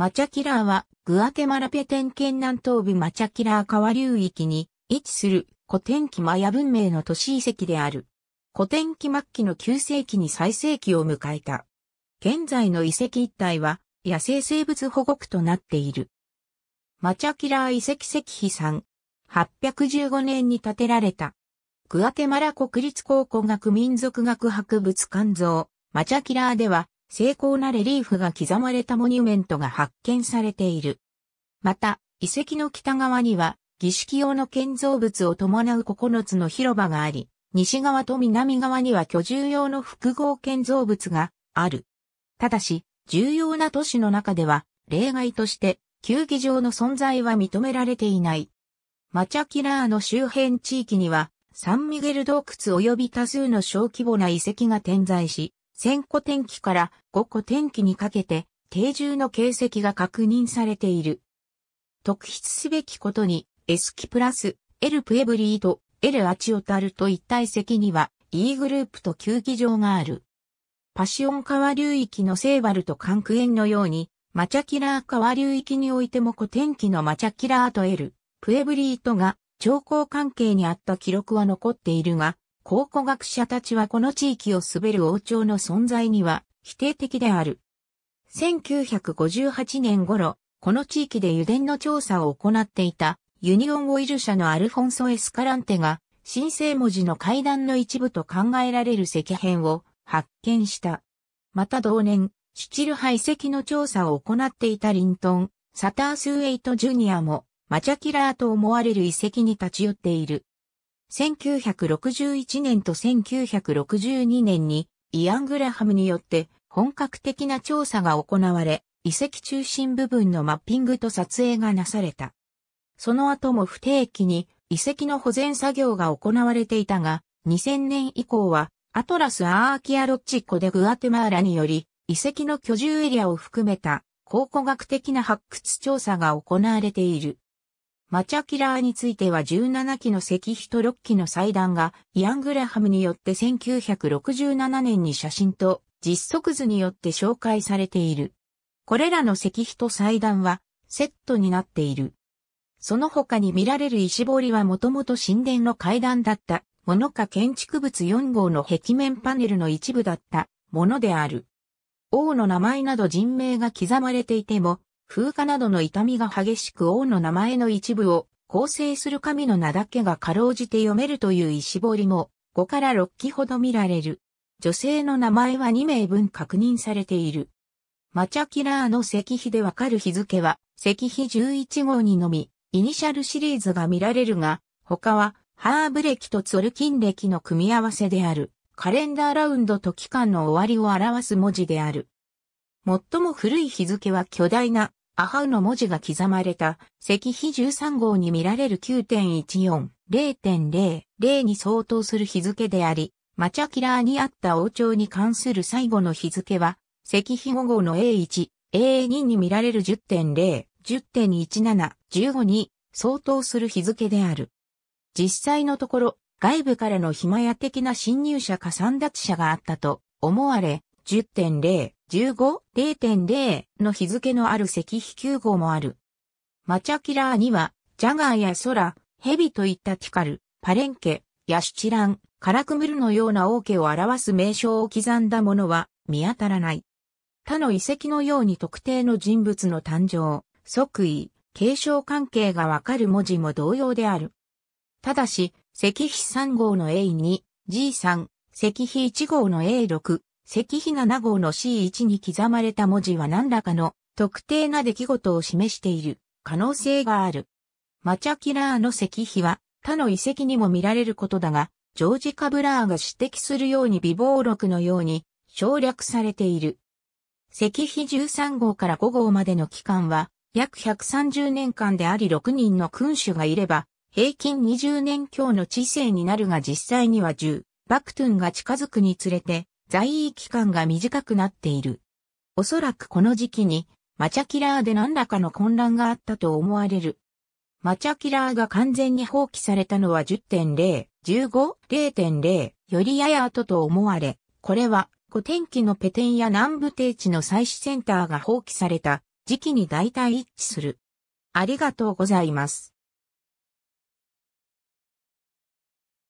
マチャキラーは、グアテマラペテン県南東部マチャキラー川流域に位置する古典期マヤ文明の都市遺跡である。古典期末期の9世紀に最盛期を迎えた。現在の遺跡一帯は、野生生物保護区となっている。マチャキラー遺跡石碑3 815年に建てられた。グアテマラ国立考古学民族学博物館像、マチャキラーでは、精巧なレリーフが刻まれたモニュメントが発見されている。また、遺跡の北側には、儀式用の建造物を伴う9つの広場があり、西側と南側には居住用の複合建造物がある。ただし、重要な都市の中では、例外として、球技場の存在は認められていない。マチャキラーの周辺地域には、サンミゲル洞窟及び多数の小規模な遺跡が点在し、1000個天気から5個天気にかけて、定住の形跡が確認されている。特筆すべきことに、エスキプラス、エルプエブリーとエルアチオタルと一体石には、E グループと球技場がある。パシオン川流域のセーバルと関エンのように、マチャキラー川流域においても古天気のマチャキラーとエル、プエブリートが、長江関係にあった記録は残っているが、考古学者たちはこの地域を滑る王朝の存在には否定的である。1958年頃、この地域で油田の調査を行っていたユニオンオイル社のアルフォンソ・エスカランテが神聖文字の階段の一部と考えられる石片を発見した。また同年、シチルハ遺跡の調査を行っていたリントン、サタースウェイト・ジュニアもマチャキラーと思われる遺跡に立ち寄っている。1961年と1962年にイアン・グラハムによって本格的な調査が行われ、遺跡中心部分のマッピングと撮影がなされた。その後も不定期に遺跡の保全作業が行われていたが、2000年以降はアトラス・アーキアロッチコでグアテマーラにより遺跡の居住エリアを含めた考古学的な発掘調査が行われている。マチャキラーについては17基の石碑と6基の祭壇がイアン・グラハムによって1967年に写真と実測図によって紹介されている。これらの石碑と祭壇はセットになっている。その他に見られる石彫はもともと神殿の階段だったものか建築物4号の壁面パネルの一部だったものである。王の名前など人名が刻まれていても、風化などの痛みが激しく王の名前の一部を構成する神の名だけがかろうじて読めるという石彫りも5から6期ほど見られる。女性の名前は2名分確認されている。マチャキラーの石碑でわかる日付は、石碑11号にのみ、イニシャルシリーズが見られるが、他は、ハーブ歴とツォルキン歴の組み合わせである、カレンダーラウンドと期間の終わりを表す文字である。最も古い日付は巨大なアハウの文字が刻まれた石碑13号に見られる9.14、0.0、0に相当する日付であり、マチャキラーにあった王朝に関する最後の日付は、石碑5号の A1、A2 に見られる10.0、10.17、15に相当する日付である。実際のところ、外部からのヒマヤ的な侵入者か散脱者があったと思われ、10.0、15.0.0の日付のある石碑9号もある。マチャキラーには、ジャガーやソラ、ヘビといったティカル、パレンケ、ヤシチラン、カラクムルのような王家を表す名称を刻んだものは見当たらない。他の遺跡のように特定の人物の誕生、即位、継承関係がわかる文字も同様である。ただし、石碑3号の A2、G3、石碑1号の A6、石碑7号の C1 に刻まれた文字は何らかの特定な出来事を示している可能性がある。マチャキラーの石碑は他の遺跡にも見られることだが、ジョージ・カブラーが指摘するように微暴録のように省略されている。石碑13号から5号までの期間は約130年間であり6人の君主がいれば平均20年強の知性になるが実際には10、バクトゥンが近づくにつれて在位期間が短くなっている。おそらくこの時期に、マチャキラーで何らかの混乱があったと思われる。マチャキラーが完全に放棄されたのは10.0、15、0.0よりやや後と思われ、これは古天気のペテンや南部低地の祭祀センターが放棄された時期に大体一致する。ありがとうございます。